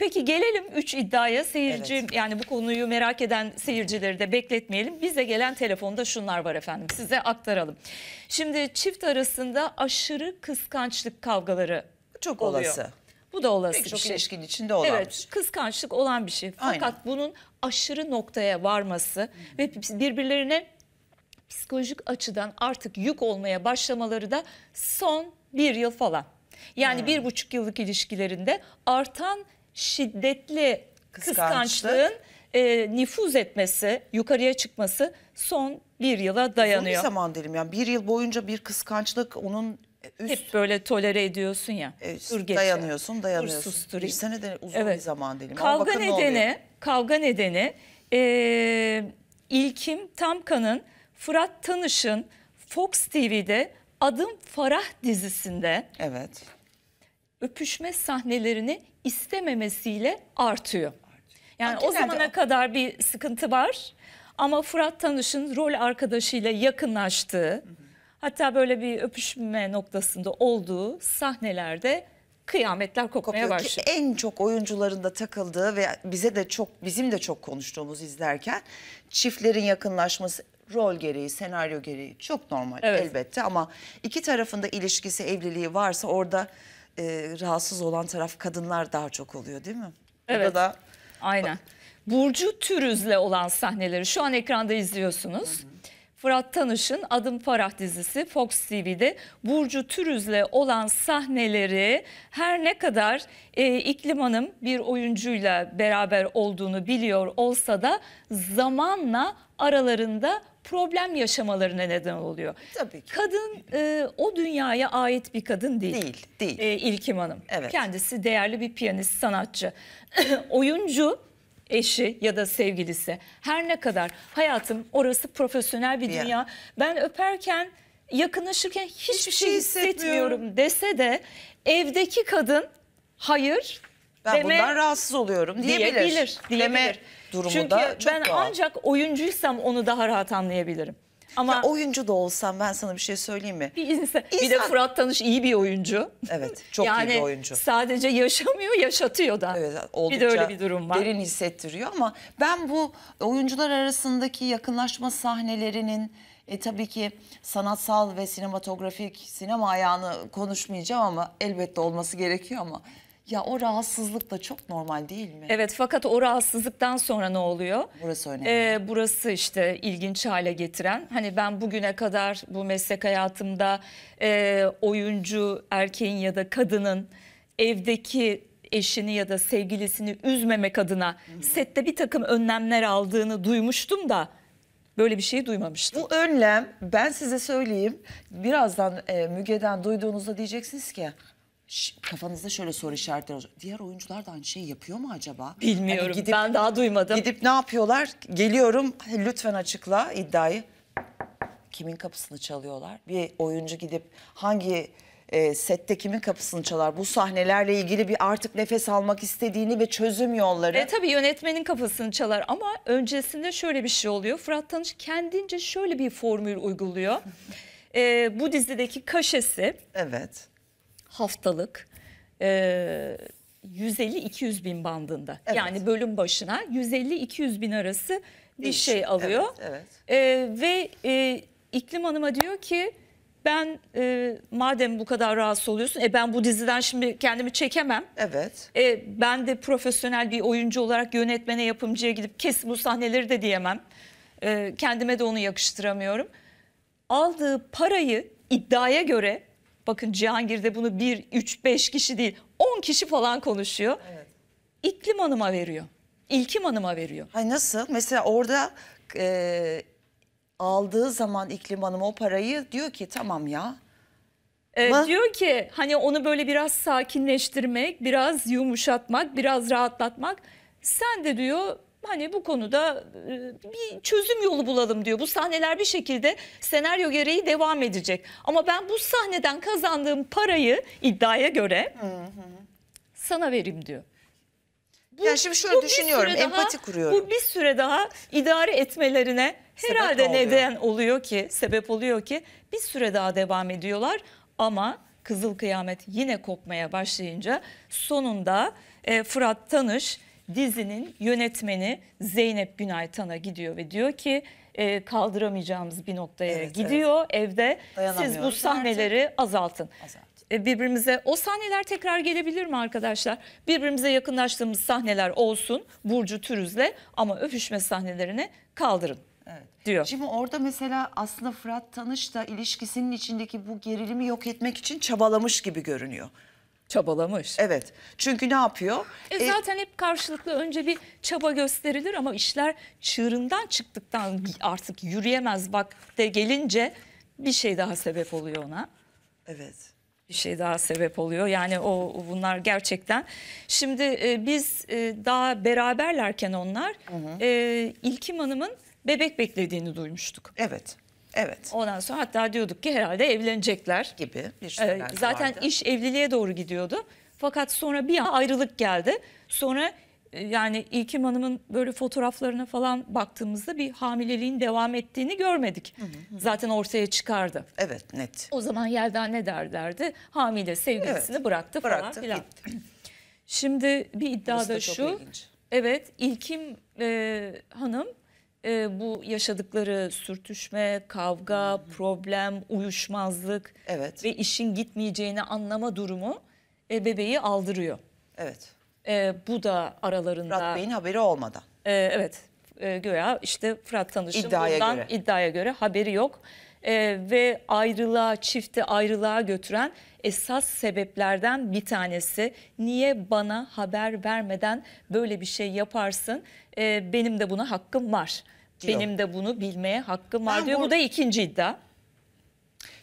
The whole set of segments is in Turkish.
Peki gelelim 3 iddiaya. Seyirci evet. yani bu konuyu merak eden seyircileri de bekletmeyelim. Bize gelen telefonda şunlar var efendim. Size aktaralım. Şimdi çift arasında aşırı kıskançlık kavgaları çok oluyor. olası. Bu da olası Pek bir çok şey. ilişkinin içinde olan evet, bir şey. Kıskançlık olan bir şey. Fakat Aynen. bunun aşırı noktaya varması Hı -hı. ve birbirlerine psikolojik açıdan artık yük olmaya başlamaları da son bir yıl falan. Yani hmm. bir buçuk yıllık ilişkilerinde artan şiddetli kıskançlığın e, nüfuz etmesi, yukarıya çıkması son bir yıla dayanıyor. Son bir zaman dilim yani bir yıl boyunca bir kıskançlık onun üst... Hep böyle tolere ediyorsun ya. E, üst, dur dayanıyorsun dayanıyorsun. Dur, bir sene de uzun evet. bir zaman dilimi. Kavga Ama nedeni, kavga nedeni e, İlkim Tamkan'ın Fırat Tanış'ın Fox TV'de Adım Farah dizisinde evet. öpüşme sahnelerini istememesiyle artıyor. Yani Genelde o zamana o... kadar bir sıkıntı var ama Fırat Tanış'ın rol arkadaşıyla yakınlaştığı, hatta böyle bir öpüşme noktasında olduğu sahnelerde kıyametler kopmaya başlıyor. en çok oyuncuların da takıldığı ve bize de çok bizim de çok konuştuğumuz izlerken çiftlerin yakınlaşması rol gereği, senaryo gereği çok normal evet. elbette ama iki tarafında ilişkisi, evliliği varsa orada e, rahatsız olan taraf kadınlar daha çok oluyor değil mi? Evet. Burada da, Aynen. Burcu Türüz'le olan sahneleri şu an ekranda izliyorsunuz. Hı hı. Fırat Tanış'ın Adım Farah dizisi Fox TV'de Burcu Türüz'le olan sahneleri her ne kadar e, İklim Hanım bir oyuncuyla beraber olduğunu biliyor olsa da zamanla aralarında problem yaşamalarına neden oluyor. Tabii ki. Kadın e, o dünyaya ait bir kadın değil. Değil, değil. E, İlkim Hanım. Evet. Kendisi değerli bir piyanist, sanatçı. Oyuncu eşi ya da sevgilisi. Her ne kadar hayatım orası profesyonel bir dünya. Yeah. Ben öperken yakınlaşırken hiçbir, hiçbir şey, şey hissetmiyorum dese de evdeki kadın hayır ben deme, bundan rahatsız oluyorum diyebilir. Diyebilir. diyebilir. Deme durumu Çünkü da çok ben doğal. ancak oyuncuysam onu daha rahat anlayabilirim. Ama ya oyuncu da olsam ben sana bir şey söyleyeyim mi? Bir, insan, insan... bir de Fırat Tanış iyi bir oyuncu. Evet çok yani iyi bir oyuncu. sadece yaşamıyor yaşatıyor da. Evet oldukça bir de öyle bir durum var. derin hissettiriyor ama ben bu oyuncular arasındaki yakınlaşma sahnelerinin e, tabii ki sanatsal ve sinematografik sinema ayağını konuşmayacağım ama elbette olması gerekiyor ama ya o rahatsızlık da çok normal değil mi? Evet fakat o rahatsızlıktan sonra ne oluyor? Burası önemli. Ee, burası işte ilginç hale getiren. Hani ben bugüne kadar bu meslek hayatımda e, oyuncu erkeğin ya da kadının evdeki eşini ya da sevgilisini üzmemek adına hı hı. sette bir takım önlemler aldığını duymuştum da böyle bir şey duymamıştım. Bu önlem ben size söyleyeyim birazdan e, Müge'den duyduğunuzda diyeceksiniz ki kafanızda şöyle soru işaretleri olacak. Diğer oyuncular da aynı şeyi yapıyor mu acaba? Hani Bilmiyorum. Yani gidip, ben daha duymadım. Gidip ne yapıyorlar? Geliyorum. Lütfen açıkla iddiayı. Kimin kapısını çalıyorlar? Bir oyuncu gidip hangi e, sette kimin kapısını çalar? Bu sahnelerle ilgili bir artık nefes almak istediğini ve çözüm yolları. E, tabii yönetmenin kapısını çalar ama öncesinde şöyle bir şey oluyor. Fırat Tanış kendince şöyle bir formül uyguluyor. e, bu dizideki kaşesi. Evet haftalık e, 150-200 bin bandında. Evet. Yani bölüm başına 150-200 bin arası bir İş. şey alıyor. Evet, evet. E, ve e, İklim Hanım'a diyor ki ben e, madem bu kadar rahatsız oluyorsun e, ben bu diziden şimdi kendimi çekemem. Evet. E, ben de profesyonel bir oyuncu olarak yönetmene yapımcıya gidip kes bu sahneleri de diyemem. E, kendime de onu yakıştıramıyorum. Aldığı parayı iddiaya göre Bakın Cihangir'de bunu 1, 3, 5 kişi değil 10 kişi falan konuşuyor. Evet. İklim Hanım'a veriyor. İlkim Hanım'a veriyor. Hay nasıl? Mesela orada e, aldığı zaman İklim Hanım o parayı diyor ki tamam ya. E, diyor ki hani onu böyle biraz sakinleştirmek, biraz yumuşatmak, biraz rahatlatmak. Sen de diyor hani bu konuda bir çözüm yolu bulalım diyor. Bu sahneler bir şekilde senaryo gereği devam edecek. Ama ben bu sahneden kazandığım parayı iddiaya göre sana verim diyor. Bu, yani şimdi şöyle bu düşünüyorum, empati daha, kuruyorum. Bu bir süre daha idare etmelerine herhalde sebep neden oluyor. oluyor ki, sebep oluyor ki bir süre daha devam ediyorlar ama kızıl kıyamet yine kopmaya başlayınca sonunda e, Fırat Tanış dizinin yönetmeni Zeynep Günay Tan'a gidiyor ve diyor ki e, kaldıramayacağımız bir noktaya evet, gidiyor evet. evde. Siz bu sahneleri Gerçekten. azaltın. Azalt. E, birbirimize o sahneler tekrar gelebilir mi arkadaşlar? Birbirimize yakınlaştığımız sahneler olsun Burcu Türüz'le ama öpüşme sahnelerini kaldırın. Evet. diyor. Şimdi orada mesela aslında Fırat Tanış da ilişkisinin içindeki bu gerilimi yok etmek için çabalamış gibi görünüyor çabalamış. Evet. Çünkü ne yapıyor? E, e, zaten hep karşılıklı önce bir çaba gösterilir ama işler çığırından çıktıktan artık yürüyemez vakte gelince bir şey daha sebep oluyor ona. Evet. Bir şey daha sebep oluyor. Yani o bunlar gerçekten. Şimdi e, biz e, daha beraberlerken onlar hı hı. E, İlkim Hanım'ın bebek beklediğini duymuştuk. Evet. Evet. Ondan sonra hatta diyorduk ki herhalde evlenecekler. Gibi bir ee, şeyler ee, Zaten vardı. iş evliliğe doğru gidiyordu. Fakat sonra bir an ayrılık geldi. Sonra e, yani İlkim Hanım'ın böyle fotoğraflarına falan baktığımızda bir hamileliğin devam ettiğini görmedik. Hı hı hı. Zaten ortaya çıkardı. Evet net. O zaman Yelda ne derlerdi? Hamile sevgilisini evet, bıraktı, bıraktı falan filan. Şimdi bir iddia da şu. Evet İlkim e, Hanım e, bu yaşadıkları sürtüşme, kavga, hmm. problem, uyuşmazlık evet. ve işin gitmeyeceğini anlama durumu e, bebeği aldırıyor. Evet. E, bu da aralarında... Fırat Bey'in haberi olmadan. E, evet. E, göya işte Fırat Tanış'ın iddiaya bundan göre. iddiaya göre haberi yok e, ve ayrılığa, çifti ayrılığa götüren esas sebeplerden bir tanesi. Niye bana haber vermeden böyle bir şey yaparsın? E, benim de buna hakkım var. Diyor. Benim de bunu bilmeye hakkım var ben diyor. Bu... bu da ikinci iddia.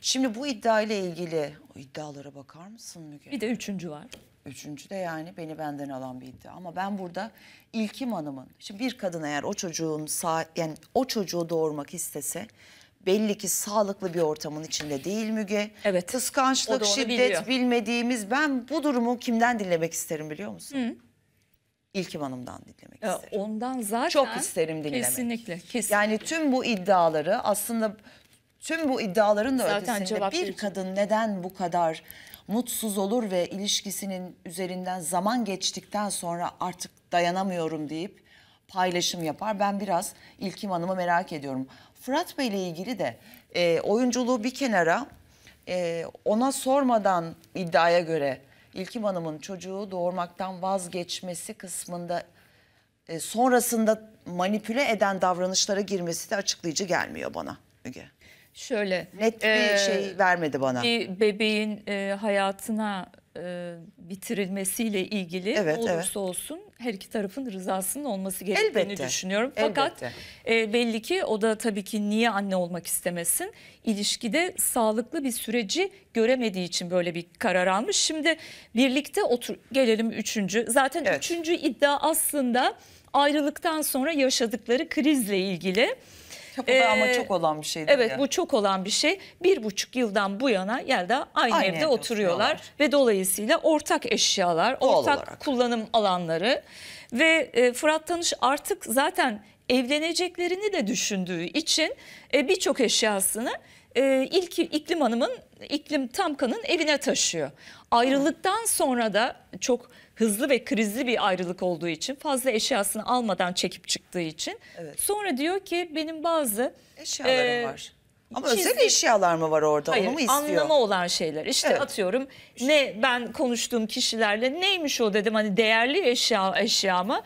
Şimdi bu iddia ile ilgili o iddialara bakar mısın Müge? Bir de üçüncü var. Üçüncü de yani beni benden alan bir iddia. Ama ben burada İlkim Hanım'ın, şimdi bir kadın eğer o çocuğun sağ, yani o çocuğu doğurmak istese belli ki sağlıklı bir ortamın içinde değil Müge. Evet. Kıskançlık, şiddet biliyor. bilmediğimiz ben bu durumu kimden dinlemek isterim biliyor musun? Hı. İlkim Hanım'dan dinlemek ee, isterim. Ondan zaten. Çok isterim dinlemek. Kesinlikle, kesinlikle. Yani tüm bu iddiaları aslında tüm bu iddiaların da zaten ötesinde bir için. kadın neden bu kadar mutsuz olur ve ilişkisinin üzerinden zaman geçtikten sonra artık dayanamıyorum deyip paylaşım yapar. Ben biraz İlkim Hanım'ı merak ediyorum. Fırat Bey ile ilgili de e, oyunculuğu bir kenara e, ona sormadan iddiaya göre İlkim Hanım'ın çocuğu doğurmaktan vazgeçmesi kısmında e, sonrasında manipüle eden davranışlara girmesi de açıklayıcı gelmiyor bana Müge. Şöyle net bir e, şey vermedi bana. Bir bebeğin e, hayatına e, bitirilmesiyle ilgili evet, olursa evet. olsun her iki tarafın rızasının olması gerektiğini elbette, düşünüyorum. Fakat E, belli ki o da tabii ki niye anne olmak istemesin? İlişkide sağlıklı bir süreci göremediği için böyle bir karar almış. Şimdi birlikte otur gelelim üçüncü. Zaten evet. üçüncü iddia aslında ayrılıktan sonra yaşadıkları krizle ilgili bu da ama ee, çok olan bir şey değil Evet ya. bu çok olan bir şey. Bir buçuk yıldan bu yana yerde aynı, aynı evde, evde oturuyorlar. oturuyorlar ve dolayısıyla ortak eşyalar, Doğal ortak olarak. kullanım alanları ve e, Fırat Tanış artık zaten evleneceklerini de düşündüğü için e, birçok eşyasını e, ilk iklim hanımın iklim Tamkan'ın evine taşıyor. Ayrılıktan sonra da çok hızlı ve krizli bir ayrılık olduğu için fazla eşyasını almadan çekip çıktığı için. Evet. Sonra diyor ki benim bazı eşyalarım e, var. Ama çizgi... özel eşyalar mı var orada Hayır, onu mu istiyor? anlamı olan şeyler İşte evet. atıyorum ne ben konuştuğum kişilerle neymiş o dedim hani değerli eşya eşyamı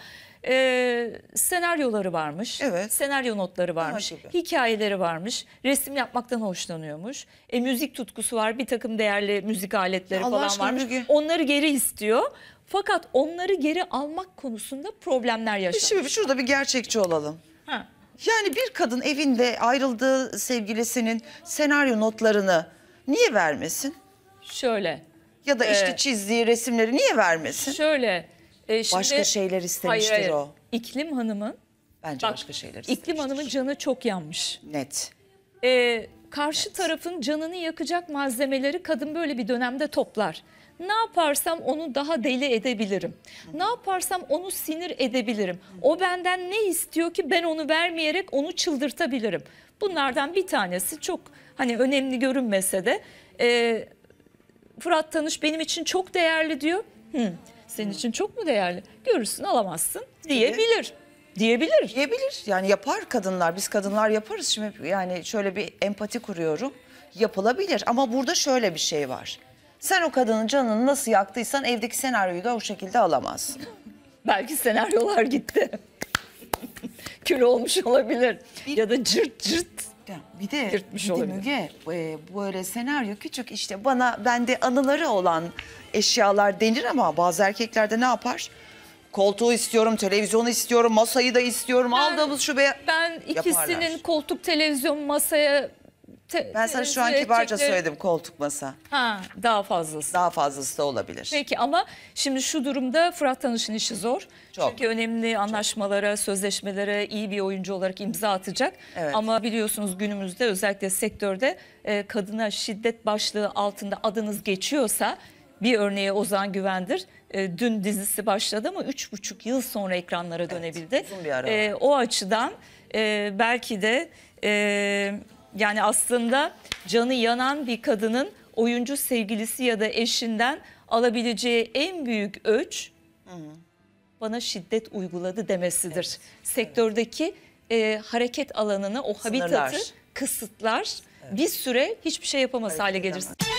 e, senaryoları varmış. Evet. Senaryo notları varmış. hikayeleri varmış. Resim yapmaktan hoşlanıyormuş. E, müzik tutkusu var. Bir takım değerli müzik aletleri ya falan varmış. Müge. Onları geri istiyor. Fakat onları geri almak konusunda problemler e, yaşanmış. Şimdi şurada bir gerçekçi olalım. Ha. Yani bir kadın evinde ayrıldığı sevgilisinin senaryo notlarını niye vermesin? Şöyle. Ya da işte ee, çizdiği resimleri niye vermesin? Şöyle e, şimdi, başka şeyler istemiştir hayır, o. İklim Hanım'ın Bence bak, başka şeyler istemiştir. İklim Hanım'ın canı çok yanmış. Net. E, karşı Net. tarafın canını yakacak malzemeleri kadın böyle bir dönemde toplar. Ne yaparsam onu daha deli edebilirim. Ne yaparsam onu sinir edebilirim. O benden ne istiyor ki ben onu vermeyerek onu çıldırtabilirim. Bunlardan bir tanesi çok hani önemli görünmese de e, Fırat Tanış benim için çok değerli diyor. Hı. Senin için çok mu değerli? Görürsün alamazsın diyebilir. Diyebilir. Diyebilir. Yani yapar kadınlar. Biz kadınlar yaparız. Şimdi yani şöyle bir empati kuruyorum. Yapılabilir ama burada şöyle bir şey var. Sen o kadının canını nasıl yaktıysan evdeki senaryoyu da o şekilde alamazsın. Belki senaryolar gitti. Kül olmuş olabilir. Ya da cırt cırt bir de, Yırtmış bir de Müge e, böyle senaryo küçük işte bana bende anıları olan eşyalar denir ama bazı erkeklerde ne yapar? Koltuğu istiyorum, televizyonu istiyorum, masayı da istiyorum. Ben- Aldığımız şu be Ben Yaparlar. ikisinin koltuk, televizyon, masaya ben sana şu an te- kibarca söyledim koltuk masa. Ha, daha fazlası. Daha fazlası da olabilir. Peki ama şimdi şu durumda Fırat Tanış'ın işi zor. Çok. Çünkü önemli anlaşmalara, sözleşmelere iyi bir oyuncu olarak imza atacak. Evet. Ama biliyorsunuz günümüzde özellikle sektörde e, kadına şiddet başlığı altında adınız geçiyorsa bir örneği Ozan Güvendir. E, dün dizisi başladı ama üç buçuk yıl sonra ekranlara dönebildi. uzun bir ara e, var. o açıdan e, belki de... E, yani aslında canı yanan bir kadının oyuncu sevgilisi ya da eşinden alabileceği en büyük ölç hı hı. bana şiddet uyguladı demesidir. Evet. Sektördeki e, hareket alanını, o Sınırlar. habitatı kısıtlar. Evet. Bir süre hiçbir şey yapamaz Hareket hale gelirsin. Edemez.